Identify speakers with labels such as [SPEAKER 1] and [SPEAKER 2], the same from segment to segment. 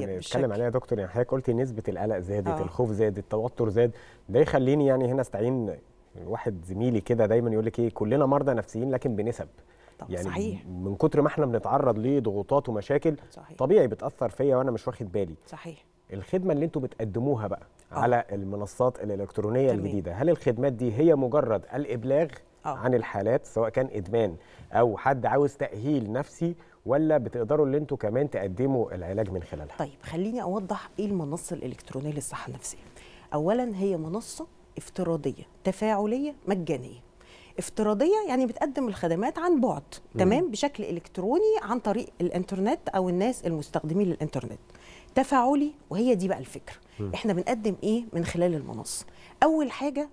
[SPEAKER 1] يعني بنتكلم عليها يا دكتور يعني حضرتك قلتي نسبه القلق زادت آه. الخوف زاد التوتر زاد ده يخليني يعني هنا استعين واحد زميلي كده دايما يقول لك ايه كلنا مرضى نفسيين لكن بنسب طب يعني صحيح. من كتر ما احنا بنتعرض لضغوطات ومشاكل صحيح. طبيعي بتاثر فيا وانا مش واخد بالي صحيح الخدمه اللي انتم بتقدموها بقى أوه. على المنصات الالكترونيه تمام. الجديده هل الخدمات دي هي مجرد الابلاغ أوه. عن الحالات سواء كان ادمان او حد عاوز تاهيل نفسي ولا بتقدروا ان انتوا كمان تقدموا العلاج من خلالها طيب خليني اوضح ايه المنصه الالكترونيه للصحه النفسيه اولا هي منصه افتراضيه تفاعليه مجانيه افتراضيه يعني بتقدم الخدمات عن بعد م. تمام بشكل الكتروني عن طريق الانترنت او الناس المستخدمين للانترنت تفاعلي وهي دي بقى الفكره احنا بنقدم ايه من خلال المنصه اول حاجه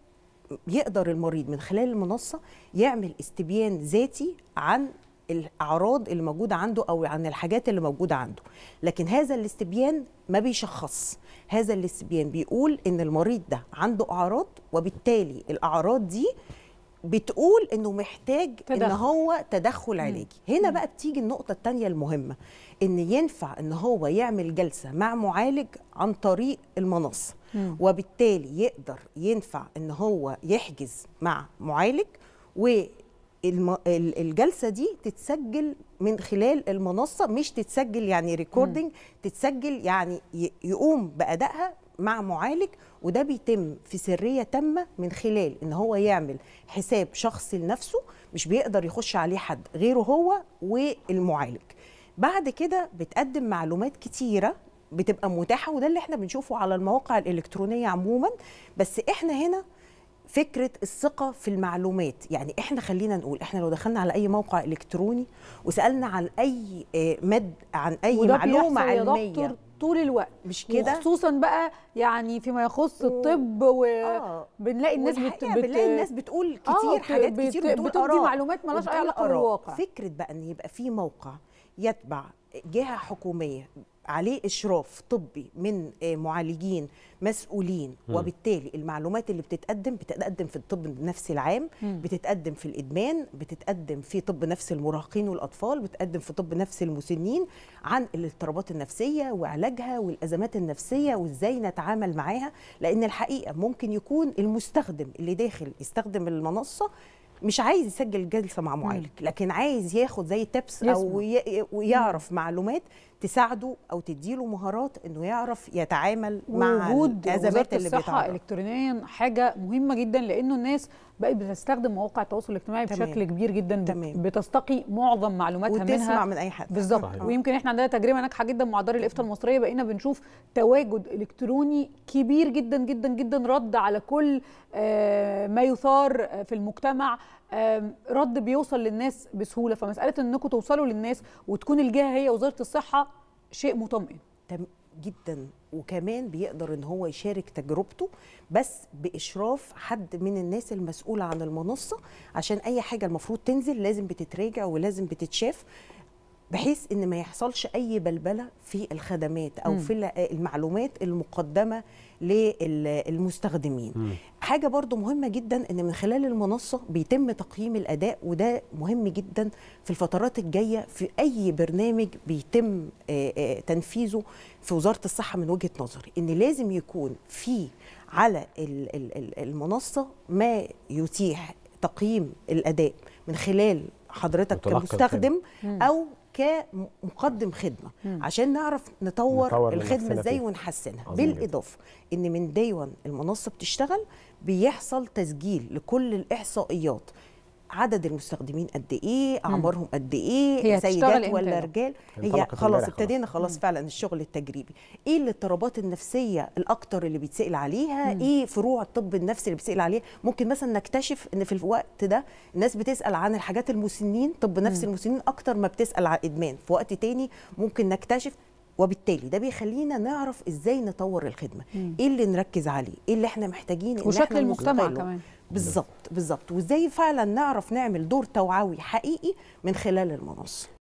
[SPEAKER 1] يقدر المريض من خلال المنصه يعمل استبيان ذاتي عن الاعراض اللي موجوده عنده او عن الحاجات اللي موجوده عنده لكن هذا الاستبيان ما بيشخص هذا الاستبيان بيقول ان المريض ده عنده اعراض وبالتالي الاعراض دي بتقول انه محتاج تدخل. ان هو تدخل علاجي مم. هنا مم. بقى بتيجي النقطه الثانيه المهمه ان ينفع ان هو يعمل جلسه مع معالج عن طريق المنصه مم. وبالتالي يقدر ينفع ان هو يحجز مع معالج والجلسه دي تتسجل من خلال المنصه مش تتسجل يعني ريكوردنج تتسجل يعني يقوم بادائها مع معالج وده بيتم في سريه تامه من خلال ان هو يعمل حساب شخصي لنفسه مش بيقدر يخش عليه حد غيره هو والمعالج بعد كده بتقدم معلومات كتيره بتبقى متاحه وده اللي احنا بنشوفه على المواقع الالكترونيه عموما بس احنا هنا فكره الثقه في المعلومات يعني احنا خلينا نقول احنا لو دخلنا على اي موقع الكتروني وسالنا عن اي آه، مد عن اي معلومه علميه طول الوقت مش كده وخصوصا بقى يعني فيما يخص الطب و... آه. بنلاقي الناس بت... بنلاقي الناس بتقول آه، كتير آه. حاجات بت... كتير بتقول بتدي معلومات مالهاش اي علاقه بالواقع فكره بقى ان يبقى في موقع يتبع جهه حكوميه عليه اشراف طبي من آه، معالجين مسؤولين م. وبالتالي المعلومات اللي بتتقدم بتتقدم في الطب النفسي العام م. بتتقدم في الادمان بتتقدم في طب نفس المراهقين والاطفال بتتقدم في طب نفس المسنين عن الاضطرابات النفسيه وعلاجها والازمات النفسيه وازاي نتعامل معاها لان الحقيقه ممكن يكون المستخدم اللي داخل يستخدم المنصه مش عايز يسجل جلسه مع معالج لكن عايز ياخد زي تبس او ويعرف معلومات تساعده او تديله مهارات انه يعرف يتعامل مع الازمات اللي الصحه الكترونيا حاجه مهمه جدا لانه الناس بقت بتستخدم مواقع التواصل الاجتماعي تمام. بشكل كبير جدا تمام. بتستقي معظم معلوماتها وتسمع منها وتسمع من اي حد بالظبط ويمكن احنا عندنا تجربه ناجحه جدا مع دار الافتاء المصريه بقينا بنشوف تواجد الكتروني كبير جدا جدا جدا رد على كل آه، ما يثار في المجتمع رد بيوصل للناس بسهوله فمساله انكم توصلوا للناس وتكون الجهه هي وزاره الصحه شيء مطمئن جدا وكمان بيقدر ان هو يشارك تجربته بس باشراف حد من الناس المسؤوله عن المنصه عشان اي حاجه المفروض تنزل لازم بتتراجع ولازم بتتشاف بحيث ان ما يحصلش اي بلبله في الخدمات او م. في المعلومات المقدمه للمستخدمين م. حاجه برضو مهمه جدا ان من خلال المنصه بيتم تقييم الاداء وده مهم جدا في الفترات الجايه في اي برنامج بيتم آه، آه، تنفيذه في وزاره الصحه من وجهه نظري ان لازم يكون في على المنصه ما يتيح تقييم الاداء من خلال حضرتك كمستخدم او كمقدم خدمه مم. عشان نعرف نطور, نطور الخدمه ازاي ونحسنها بالاضافه ان من داي المنصه بتشتغل بيحصل تسجيل لكل الاحصائيات عدد المستخدمين قد ايه اعمارهم قد ايه سيدات ولا رجال هي خلاص ابتدينا خلاص فعلا الشغل التجريبي ايه الاضطرابات النفسيه الاكتر اللي بيتسال عليها مم. ايه فروع الطب النفسي اللي بيتسال عليها ممكن مثلا نكتشف ان في الوقت ده الناس بتسال عن الحاجات المسنين طب نفس المسنين اكتر ما بتسال عن ادمان في وقت تاني ممكن نكتشف وبالتالي ده بيخلينا نعرف ازاي نطور الخدمه مم. ايه اللي نركز عليه ايه اللي احنا محتاجين إن وشكل احنا المجتمع كمان بالظبط بالظبط وازاي فعلا نعرف نعمل دور توعوي حقيقي من خلال المنصه